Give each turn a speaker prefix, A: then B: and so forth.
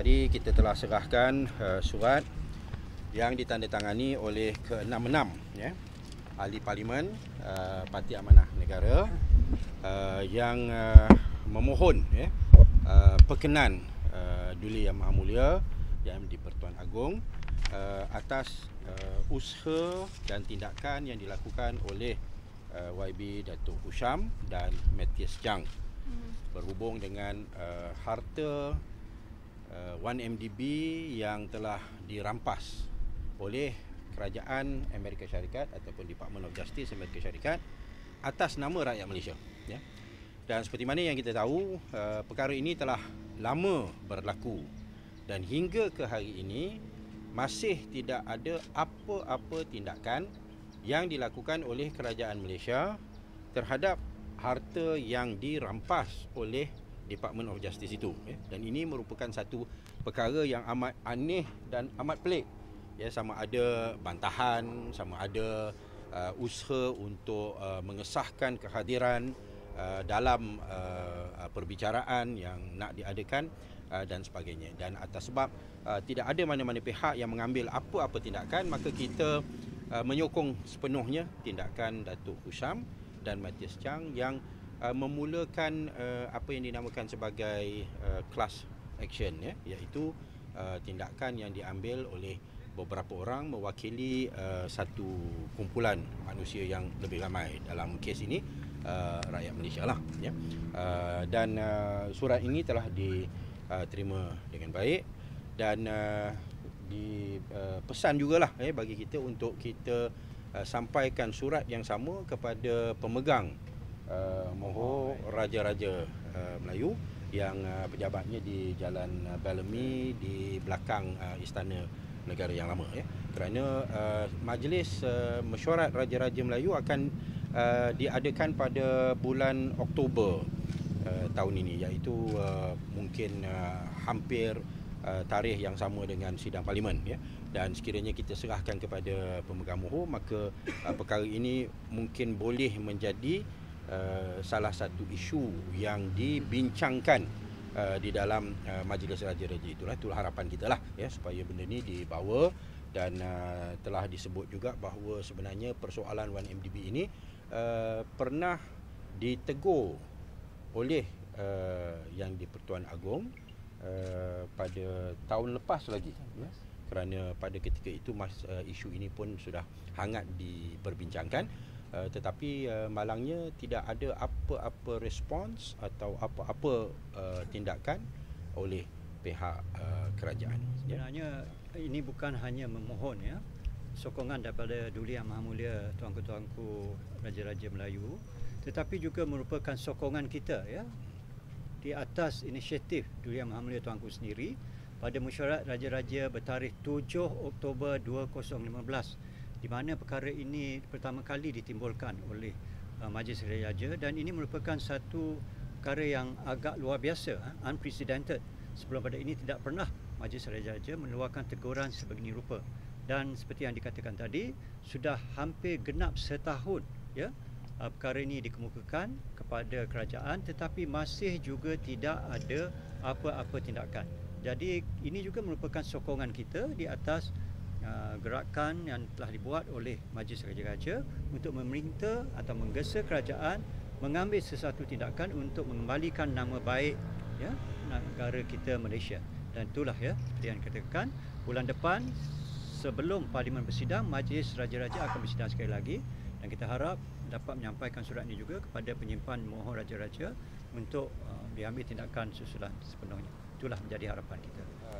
A: tadi kita telah serahkan uh, surat yang ditandatangani oleh ke-66 ya ahli parlimen uh, parti amanah negara uh, yang uh, memohon ya uh, perkenan uh, Duli Yang Maha Mulia yang di-Pertuan Agong uh, atas uh, usaha dan tindakan yang dilakukan oleh uh, YB Dato' Usham dan Matthias Chang hmm. berhubung dengan uh, harta uh, 1MDB yang telah dirampas oleh kerajaan Amerika Syarikat ataupun Department of Justice Amerika Syarikat atas nama rakyat Malaysia ya. Dan seperti mana yang kita tahu uh, perkara ini telah lama berlaku dan hingga ke hari ini masih tidak ada apa-apa tindakan yang dilakukan oleh kerajaan Malaysia terhadap harta yang dirampas oleh Department of Justice itu ya. dan ini merupakan satu perkara yang amat aneh dan amat pelik ya sama ada bantahan sama ada uh, usaha untuk uh, mengesahkan kehadiran uh, dalam uh, uh perbicaraan yang nak diadakan uh, dan sebagainya dan atas sebab uh, tidak ada mana-mana pihak yang mengambil apa-apa tindakan maka kita uh, menyokong sepenuhnya tindakan Datuk Husam dan Matias Chang yang uh, memulakan uh, apa yang dinamakan sebagai uh, class action ya iaitu uh, tindakan yang diambil oleh beberapa orang mewakili uh, satu kumpulan manusia yang lebih ramai dalam kes ini uh, rakyat Malaysia lah ya uh, dan uh, surat ini telah diterima uh, dengan baik dan uh, di uh, pesan jugalah eh bagi kita untuk kita uh, sampaikan surat yang sama kepada pemegang Uh, mohok oh, raja-raja uh, Melayu yang uh, pejabatnya di Jalan uh, Bellamy di belakang uh, istana negara yang lama ya. Kerana uh, majlis uh, mesyuarat raja-raja Melayu akan uh, diadakan pada bulan Oktober uh, tahun ini iaitu uh, mungkin uh, hampir uh, tarikh yang sama dengan sidang parlimen ya. Dan sekiranya kita serahkan kepada pemegang mohor maka uh, perkara ini mungkin boleh menjadi Eh, salah satu isu yang dibincangkan uh, di dalam uh, majlis raja-raja itulah itulah harapan kita lah ya supaya benda ni dibawa dan uh, telah disebut juga bahawa sebenarnya persoalan 1MDB ini uh, pernah ditegur oleh uh, yang di-Pertuan Agong uh, pada tahun lepas lagi ya kerana pada ketika itu mas uh, isu ini pun sudah hangat diperbincangkan Uh, tetapi uh, malangnya tidak ada apa-apa respons atau apa-apa uh, tindakan oleh pihak uh, kerajaan.
B: Ya. Sebenarnya yeah. ini bukan hanya memohon ya sokongan daripada Duli Yang Maha Mulia tuanku-tuanku raja-raja Melayu tetapi juga merupakan sokongan kita ya di atas inisiatif Duli Yang Maha Mulia tuanku sendiri pada mesyuarat raja-raja bertarikh 7 Oktober 2015 di mana perkara ini pertama kali ditimbulkan oleh uh, Majlis Raya dan ini merupakan satu perkara yang agak luar biasa uh, unprecedented sebelum pada ini tidak pernah Majlis Raya mengeluarkan teguran sebegini rupa dan seperti yang dikatakan tadi sudah hampir genap setahun ya uh, perkara ini dikemukakan kepada kerajaan tetapi masih juga tidak ada apa-apa tindakan jadi ini juga merupakan sokongan kita di atas Uh, gerakan yang telah dibuat oleh Majlis Raja-Raja untuk meminta atau menggesa kerajaan mengambil sesuatu tindakan untuk mengembalikan nama baik ya, negara kita Malaysia. Dan itulah ya, seperti yang katakan, bulan depan sebelum Parlimen bersidang, Majlis Raja-Raja akan bersidang sekali lagi dan kita harap dapat menyampaikan surat ini juga kepada penyimpan mohon Raja-Raja untuk uh, diambil tindakan susulan sepenuhnya. Itulah menjadi harapan kita. Uh,